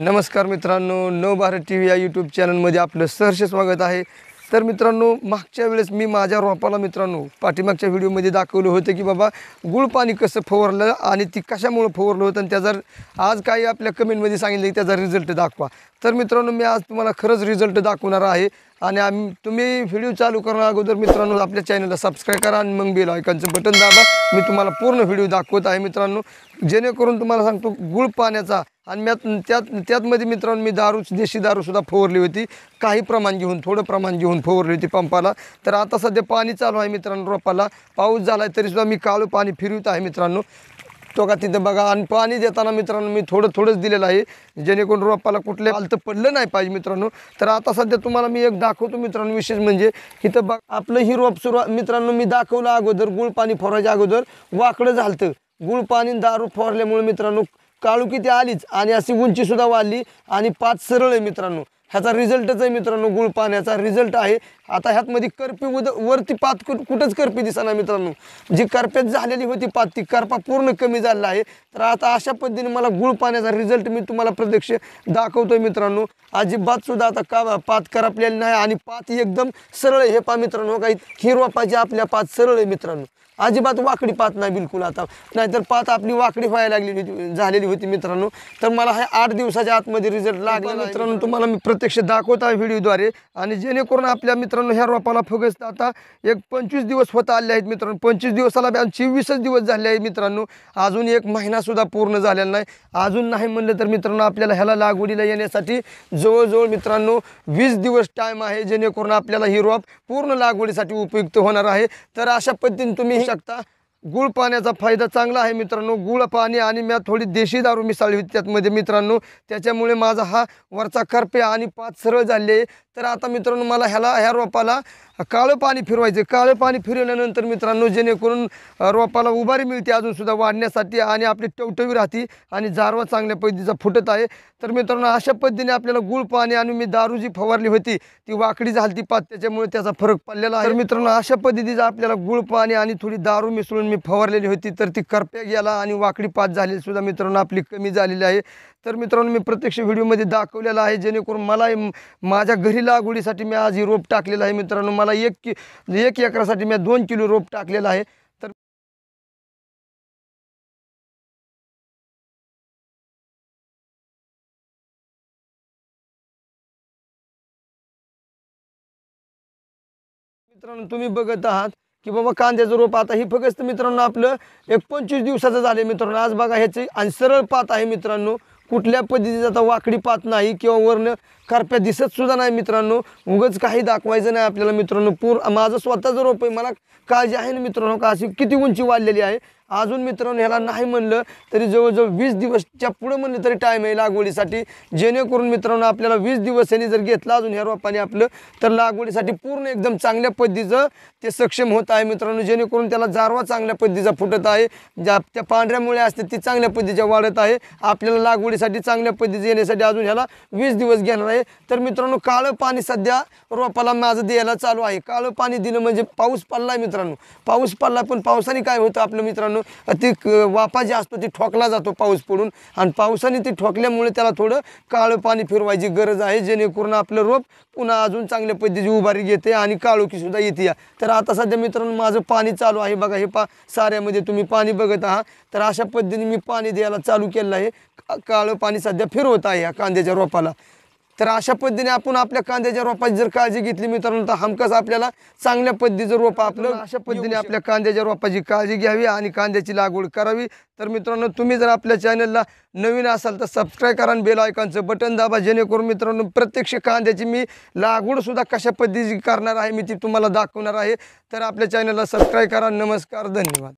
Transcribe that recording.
नमस्कार मित्रांनो Nav Bharat T V या यूट्यूब चॅनलमध्ये आपलं सहर्ष स्वागत आहे तर मित्रांनो मागच्या वेळेस मी माझ्या रोपाला मित्रांनो पाठीमागच्या व्हिडिओमध्ये दाखवलं होतं की बाबा गुळ पाणी कसं फवारलं आणि ती कशामुळं फवरलं होतं आणि त्याचा आज काही आपल्या कमेंटमध्ये सांगितलं की त्याचा रिझल्ट दाखवा तर मित्रांनो मी आज तुम्हाला खरंच रिझल्ट दाखवणार आहे आणि आम्ही तुम्ही व्हिडिओ चालू करणार अगोदर मित्रांनो आपल्या चॅनलला सबस्क्राईब करा आणि मग बेल आयकनचं बटन दाबा मी तुम्हाला पूर्ण व्हिडिओ दाखवत आहे मित्रांनो जेणेकरून तुम्हाला सांगतो गुळ पाण्याचा आणि म्यात त्यात त्यातमध्ये मित्रांनो मी दारू देशी दारूसुद्धा फोवरली होती काही प्रमाण घेऊन थोडं प्रमाण घेऊन फोवरली होती पंपाला तर आता सध्या पाणी चालू आहे मित्रांनो रोपाला पाऊस झाला आहे तरीसुद्धा मी काळू पाणी फिरवत आहे मित्रांनो तो का तिथं बघा आणि पाणी देताना मित्रांनो मी थोडं थोडंच दिलेलं आहे जेणेकरून रोपाला कुठले आलतं पडलं नाही पाहिजे मित्रांनो तर आता सध्या तुम्हाला मी एक दाखवतो मित्रांनो विशेष म्हणजे इथं बघ आपलं ही रोप सुरू मित्रांनो मी दाखवलं अगोदर गुळ पाणी अगोदर वाकडं झालतं गुळ पाणी दारू फोरल्यामुळे मित्रांनो काळू किती आलीच आणि अशी उंचीसुद्धा वाढली आणि पाच सरळ आहे मित्रांनो ह्याचा रिझल्टच आहे मित्रांनो गुळ पाण्याचा रिझल्ट आहे आता ह्यातमध्ये मध्ये करपी उद वरती पात कुठ कुठंच करपी दिसणार मित्रांनो जी करप्यात झालेली होती पात ती करपा पूर्ण कमी झालेला आहे तर आता अशा पद्धतीने मला गुळ पाण्याचा रिझल्ट मी तुम्हाला प्रत्यक्ष दाखवतो आहे मित्रांनो अजिबात सुद्धा आता का पात करपलेली नाही आणि पात एकदम सरळ हे पा मित्रांनो काही हिरवा पाहिजे आपल्या पात सरळ आहे मित्रांनो अजिबात वाकडी पात नाही बिलकुल आता नाहीतर पात आपली वाकडी व्हायला लागली होती झालेली होती मित्रांनो तर मला हे आठ दिवसाच्या आतमध्ये रिझल्ट लागला मित्रांनो तुम्हाला मी प्रत्यक्ष दाखवत आहे व्हिडिओद्वारे आणि जेणेकरून आपल्या मित्रांनो मित्रांनो ह्या रोपाला फुगस आता एक पंचवीस दिवस होता आले आहेत मित्रांनो पंचवीस दिवसाला चोवीसच दिवस झाले आहेत मित्रांनो अजून एक महिनासुद्धा पूर्ण झालेला नाही अजून नाही म्हणलं तर मित्रांनो आपल्याला ह्याला लागवडीला येण्यासाठी जवळजवळ मित्रांनो वीस दिवस टाईम आहे जेणेकरून आपल्याला ही रोप पूर्ण लागवडीसाठी उपयुक्त होणार आहे तर अशा पद्धतीने तुम्ही शकता गुळ पाण्याचा फायदा चांगला आहे मित्रांनो गुळ पाणी आणि मी थोडी देशी दारू मिसाळली होती त्यातमध्ये मित्रांनो त्याच्यामुळे माझा हा वरचा करपे आणि पाच सरळ झाले तर आता मित्रांनो मला ह्याला ह्या रोपाला काळं पाणी फिरवायचं काळं पाणी फिरवल्यानंतर मित्रांनो जेणेकरून रोपाला उभारी मिळते अजूनसुद्धा वाढण्यासाठी आणि आपली टवटवी राहते आणि जारवा चांगल्या पद्धतीचा फुटत आहे तर मित्रांनो अशा पद्धतीने आपल्याला गुळ पाणी आणि मी दारू जी फवारली होती ती वाकडी झालती पात त्याच्यामुळे त्याचा फरक पडलेला आहे तर मित्रांनो अशा पद्धतीचा आपल्याला गुळ पाणी आणि थोडी दारू मिसळून मी फवारलेली होती तर ती करप्या गेला आणि वाकडी पात झाली सुद्धा मित्रांनो आपली कमी झालेली आहे तर मित्रांनो मी प्रत्यक्ष व्हिडिओमध्ये दाखवलेला आहे जेणेकरून मला माझ्या घरी लागवडीसाठी मी आज ही रोप टाकलेलं आहे मित्रांनो मला एक कि एक एकरासाठी मी दोन किलो रोप टाकलेलं आहे तर मित्रांनो तुम्ही बघत आहात की बाबा कांद्याचं रोप आता ही फक्त मित्रांनो आपलं एक पंचवीस दिवसाचं झालं मित्रांनो आज बघा ह्याची आणि सरळ पात आहे मित्रांनो कुठल्या पद्धतीचा आता वाकडी पात नाही किंवा कारप्या करप्या सुद्धा नाही मित्रांनो उगंच काही दाखवायचं नाही आपल्याला मित्रांनो पूर माझं स्वतःचं रोप आहे मला काळजी आहे ना मित्रांनो का अशी किती उंची वाढलेली आहे अजून मित्रांनो ह्याला नाही म्हणलं तरी जवळजवळ वीस दिवसच्या पुढं म्हणलं तरी टाईम आहे लागवडीसाठी जेणेकरून मित्रांनो आपल्याला वीस दिवस यांनी जर घेतला अजून ह्या रोपाने आपलं तर लागवडीसाठी पूर्ण एकदम चांगल्या पद्धतीचं ते सक्षम होत आहे मित्रांनो जेणेकरून त्याला जारवा चांगल्या पद्धतीचा फुटत आहे ज्या त्या पांढऱ्यामुळे असते ती चांगल्या पद्धतीच्या वाढत आहे आपल्याला लागवडीसाठी चांगल्या पद्धतीचं येण्यासाठी अजून ह्याला वीस दिवस घेणार आहे तर मित्रांनो काळं पाणी सध्या रोपाला माझं द्यायला चालू आहे काळं पाणी दिलं म्हणजे पाऊस पडला आहे मित्रांनो पाऊस पडला पण पावसाने काय होतं आपलं मित्रांनो मित्रांनो ती वापा जी असतो ती ठोकला जातो पाऊस पडून आणि पावसाने ती ठोकल्यामुळे त्याला थोडं काळं पाणी फिरवायची गरज आहे जेणेकरून आपलं रोप पुन्हा अजून चांगल्या पद्धतीची उभारी घेते आणि सुद्धा येते या तर आता सध्या मित्रांनो माझं पाणी चालू आहे बघा हे पा साऱ्यामध्ये तुम्ही पाणी बघत आहात तर अशा पद्धतीने मी पाणी द्यायला चालू केलं आहे काळं पाणी सध्या फिरवत आहे या कांद्याच्या रोपाला तर अशा पद्धतीने आपण आपल्या कांद्याच्या रोपाची जर काळजी घेतली मित्रांनो तर हमकस आपल्याला चांगल्या पद्धतीचं रोप आपलं अशा पद्धतीने आपल्या कांद्याच्या रोपाची काळजी घ्यावी आणि कांद्याची लागवड करावी तर मित्रांनो तुम्ही जर आपल्या चॅनलला नवीन असाल तर सबस्क्राईब करा आणि बेल आयकॉनचं बटन दाबा जेणेकरून मित्रांनो प्रत्यक्ष कांद्याची मी लागवडसुद्धा कशा पद्धतीची करणार आहे मी ती तुम्हाला दाखवणार आहे तर आपल्या चॅनलला सबस्क्राईब करा नमस्कार धन्यवाद